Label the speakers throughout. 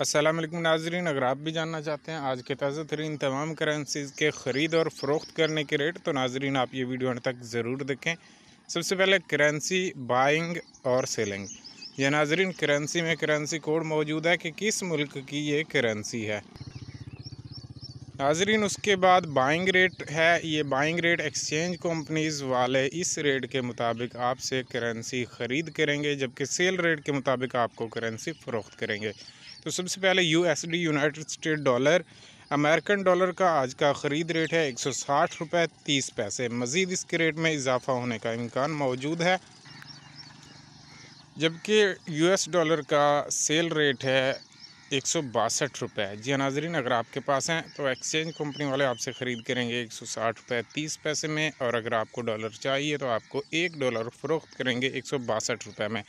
Speaker 1: असलम नाजरीन अगर आप भी जानना चाहते हैं आज के ताज़ा तरीन तमाम करेंसीज़ के ख़रीद और फ़रोख्त करने के रेट तो नाजरीन आप ये वीडियो अंत तक ज़रूर देखें सबसे पहले करेंसी बाइंग और सेलिंग यह नाजरीन करेंसी में करेंसी कोड मौजूद है कि किस मुल्क की ये करेंसी है नाजरीन उसके बाद बाइंग रेट है ये बाइंग रेट एक्सचेंज कंपनीज़ वाले इस रेट के मुताबिक आपसे करेंसी ख़रीद करेंगे जबकि सेल रेट के मुताबिक आपको करेंसी फ़रोख्त करेंगे तो सबसे पहले USD United State dollar American dollar का आज का ख़रीद रेट है एक सौ साठ रुपये तीस पैसे मज़ीद इसके रेट में इजाफ़ा होने का इम्कान मौजूद है जबकि यूएस डॉलर का सेल रेट है एक सौ बासठ रुपये जी हाँ नाजरीन अगर आपके पास हैं तो एक्सचेंज कंपनी वाले आपसे ख़रीद करेंगे एक सौ साठ रुपये तीस पैसे में और अगर आपको डॉलर चाहिए तो आपको एक डॉलर फ़रोख्त करेंगे एक सौ बासठ रुपये में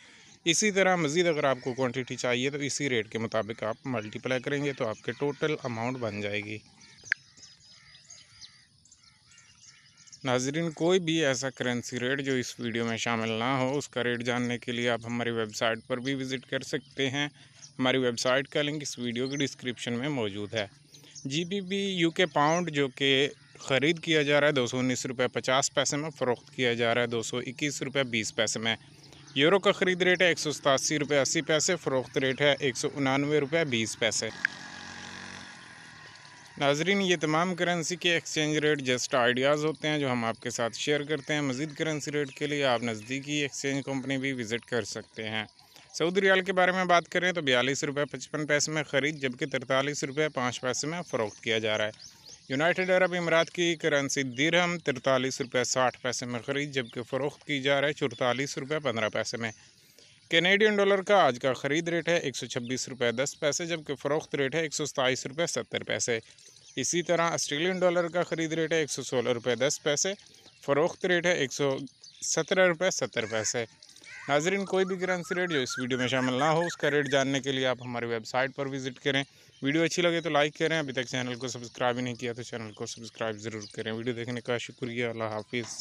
Speaker 1: इसी तरह मज़ीद अगर आपको क्वांटिटी चाहिए तो इसी रेट के मुताबिक आप मल्टीप्लाई करेंगे तो आपके टोटल अमाउंट बन जाएगी नाजरीन कोई भी ऐसा करेंसी रेट जो इस वीडियो में शामिल ना हो उसका रेट जानने के लिए आप हमारी वेबसाइट पर भी विज़िट कर सकते हैं हमारी वेबसाइट का लिंक इस वीडियो के डिस्क्रिप्शन में मौजूद है G B P U K pound जो कि ख़रीद किया जा रहा है दो सौ उन्नीस रुपये पचास पैसे में फ़रोख्त किया जा रहा है दो सौ इक्कीस रुपये बीस पैसे में यूरो का ख़रीद रेट है एक सौ सतासी रुपये अस्सी पैसे फ़रोख्त रेट है एक सौ उनानवे रुपये बीस पैसे नाजरीन ये तमाम करेंसी के एक्सचेंज रेट जस्ट आइडियाज़ होते हैं जो हम आपके साथ शेयर करते हैं मज़ीद करेंसी रेट के लिए आप नज़दीकी एक्सचेंज कंपनी भी विज़िट कर सकते हैं सऊदी रियाल के बारे में बात करें तो बयालीस रुपये पचपन पैसे में ख़रीद जबकि तिरतालीस रुपये पाँच पैसे में फ़रोख्त किया जा रहा है यूनाइटेड अरब इमारात की करेंसी दिरहम तिरतालीस रुपये साठ पैसे में ख़रीद जबकि फ़रोख्त की जा रहा है चौतालीस रुपये पंद्रह पैसे में कैनेडियन डॉलर का आज का ख़रीद रेट है एक सौ छब्बीस रुपये दस पैसे जबकि फ़रोख्त रेट है एक सौ सताईस रुपये सत्तर पैसे इसी तरह ऑस्ट्रेलियन डॉलर का ख़रीद रेट है एक सौ सोलह रुपये दस पैसे फ़रोख्त रेट है एक सौ सत्रह रुपये सत्तर पैसे नाजरीन कोई भी करेंसी रेट जो इस वीडियो में शामिल ना हो उसका रेट जानने के लिए आप हमारी वेबसाइट पर विजिट करें वीडियो अच्छी लगे तो लाइक करें अभी तक चैनल को सब्सक्राइब नहीं किया तो चैनल को सब्सक्राइब ज़रूर करें वीडियो देखने का शुक्रिया अल्लाह हाफिज़